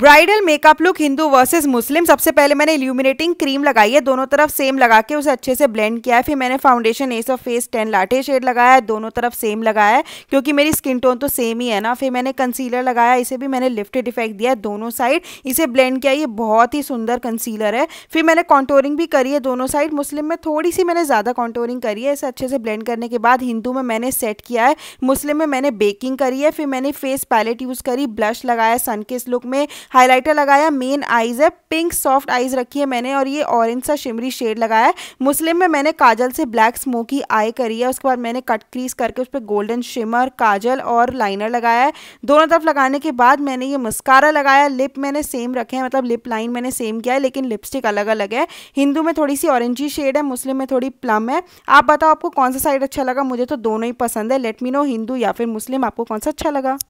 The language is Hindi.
bridal makeup look Hindu versus Muslim सबसे पहले मैंने इल्यूमिनेटिंग क्रीम लगाई है दोनों तरफ सेम लगा के उसे अच्छे से ब्लेंड किया है फिर मैंने फाउंडेशन एस ऑफ फेस टेन लाटे शेड लगाया है दोनों तरफ सेम लगाया है क्योंकि मेरी स्किन टोन तो सेम ही है ना फिर मैंने कंसीलर लगाया इसे भी मैंने लिफ्टेड इफेक्ट दिया है दोनों साइड इसे ब्लेंड किया ये बहुत ही सुंदर कंसीलर है फिर मैंने कॉन्टोरिंग भी करी है दोनों साइड मुस्लिम में थोड़ी सी मैंने ज़्यादा कॉन्टोरिंग करी है इसे अच्छे से ब्लेंड करने के बाद हिंदू में मैंने सेट किया है मुस्लिम में मैंने बेकिंग करी है फिर मैंने फेस पैलेट यूज़ करी ब्लश लगाया सनकिस लुक में हाईलाइटर लगाया मेन आइज़ है पिंक सॉफ्ट आइज़ रखी है मैंने और ये ऑरेंज सा शिमरी शेड लगाया है मुस्लिम में मैंने काजल से ब्लैक स्मोकी आई करी है उसके बाद मैंने कट क्रीज करके उस पर गोल्डन शिमर काजल और लाइनर लगाया है दोनों तरफ लगाने के बाद मैंने ये मस्कारा लगाया लिप मैंने सेम रखे हैं मतलब लिप लाइन मैंने सेम किया है लेकिन लिपस्टिक अलग अलग है हिंदू में थोड़ी सी ऑरेंजी शेड है मुस्लिम में थोड़ी प्लम है आप बताओ आपको कौन सा साइड अच्छा लगा मुझे तो दोनों ही पसंद है लेट मी नो हिंदू या फिर मुस्लिम आपको कौन सा अच्छा लगा